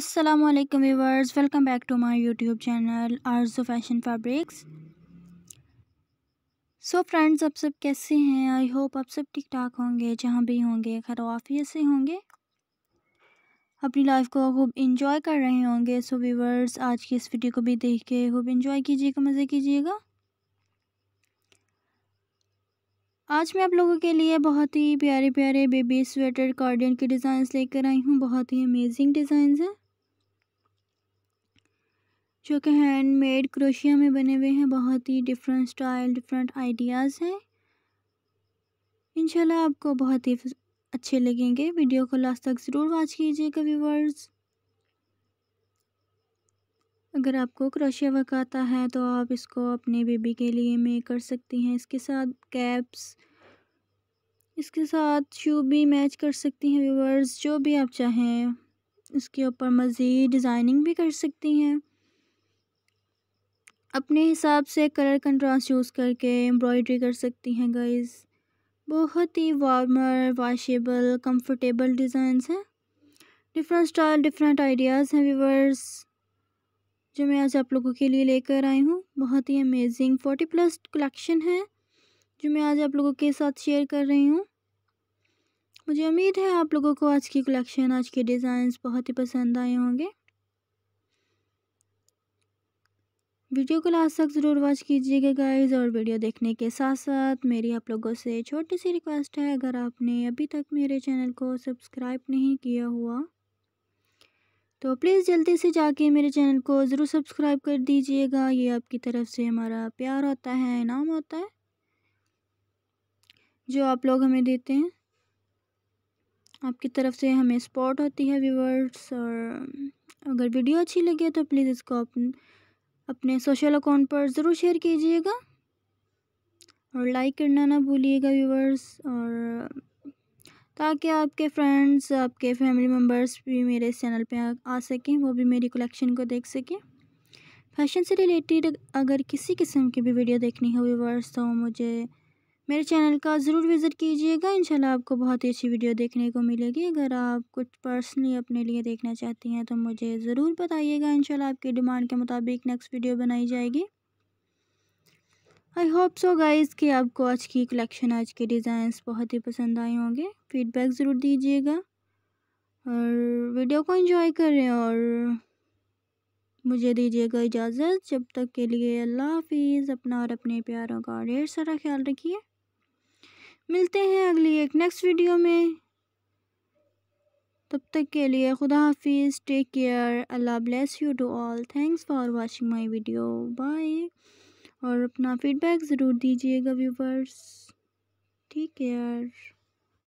अस्सलाम वालेकुम viewers welcome back to my YouTube channel Arzoo fashion fabrics so friends आप सब कैसे हैं आई होप आप सब ठीक ठाक होंगे जहाँ भी होंगे वाफिया से होंगे अपनी लाइफ को खूब इंजॉय कर रहे होंगे सो so, व्यूवर्स आज की इस वीडियो को भी देख के खूब इंजॉय कीजिएगा मज़े कीजिएगा आज मैं आप लोगों के लिए बहुत ही प्यारे प्यारे बेबी स्वेटर कार्डियन के डिज़ाइंस लेकर आई हूँ बहुत ही अमेजिंग डिज़ाइंस हैं जो कि हैंडमेड क्रोशिया में बने हुए हैं बहुत ही डिफरेंट स्टाइल डिफरेंट आइडियाज़ हैं इंशाल्लाह आपको बहुत ही अच्छे लगेंगे वीडियो को लास्ट तक ज़रूर वॉच कीजिएगा व्यूवर्स अगर आपको क्रोशिया वर्क आता है तो आप इसको अपने बेबी के लिए मेक कर सकती हैं इसके साथ कैप्स इसके साथ शू भी मैच कर सकती हैं व्यूवर्स जो भी आप चाहें इसके ऊपर मज़ीद डिज़ाइनिंग भी कर सकती हैं अपने हिसाब से कलर कंट्रास्ट यूज़ करके एम्ब्रॉयडरी कर सकती हैं गाइस बहुत ही वार्मर वाशेबल कंफर्टेबल डिज़ाइंस हैं डिफरेंट स्टाइल डिफरेंट आइडियाज़ हैं व्यूवर्स जो मैं आज आप लोगों के लिए लेकर आई हूँ बहुत ही अमेजिंग फोर्टी प्लस कलेक्शन है जो मैं आज आप लोगों के साथ शेयर कर रही हूँ मुझे उम्मीद है आप लोगों को आज की कलेक्शन आज के डिज़ाइंस बहुत ही पसंद आए होंगे वीडियो को लास्ट तक ज़रूर वॉच कीजिएगा गाइस और वीडियो देखने के साथ साथ मेरी आप लोगों से छोटी सी रिक्वेस्ट है अगर आपने अभी तक मेरे चैनल को सब्सक्राइब नहीं किया हुआ तो प्लीज़ जल्दी से जाके मेरे चैनल को ज़रूर सब्सक्राइब कर दीजिएगा ये आपकी तरफ से हमारा प्यार होता है इनाम होता है जो आप लोग हमें देते हैं आपकी तरफ से हमें सपोर्ट होती है व्यूवर्स और अगर वीडियो अच्छी लगे तो प्लीज़ इसको अपने अपने सोशल अकाउंट पर ज़रूर शेयर कीजिएगा और लाइक करना ना भूलिएगा व्यूवर्स और ताकि आपके फ्रेंड्स आपके फैमिली मेम्बर्स भी मेरे इस चैनल पे आ, आ सकें वो भी मेरी कलेक्शन को देख सकें फैशन से रिलेटेड अगर किसी किस्म की भी वीडियो देखनी हो व्यूवर्स तो मुझे मेरे चैनल का ज़रूर विज़िट कीजिएगा इंशाल्लाह आपको बहुत ही अच्छी वीडियो देखने को मिलेगी अगर आप कुछ पर्सनली अपने लिए देखना चाहती हैं तो मुझे ज़रूर बताइएगा इंशाल्लाह आपकी डिमांड के मुताबिक नेक्स्ट वीडियो बनाई जाएगी आई होप सो गाइज़ कि आपको आज की कलेक्शन आज के डिज़ाइंस बहुत ही पसंद आए होंगे फीडबैक ज़रूर दीजिएगा और वीडियो को इंजॉय करें और मुझे दीजिएगा इजाज़त जब तक के लिए अल्लाह हाफिज़ अपना और अपने प्यारों का ढेर सारा ख्याल रखिए मिलते हैं अगली एक नेक्स्ट वीडियो में तब तक के लिए खुदा हाफिज़ टेक केयर अल्लाह bless you to all thanks for watching my video bye और अपना फीडबैक ज़रूर दीजिएगा व्यूवर्स टेक केयर